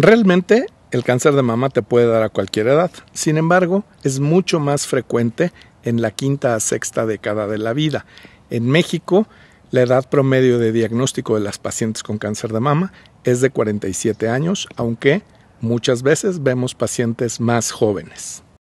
Realmente el cáncer de mama te puede dar a cualquier edad, sin embargo es mucho más frecuente en la quinta a sexta década de la vida. En México, la edad promedio de diagnóstico de las pacientes con cáncer de mama es de 47 años, aunque muchas veces vemos pacientes más jóvenes.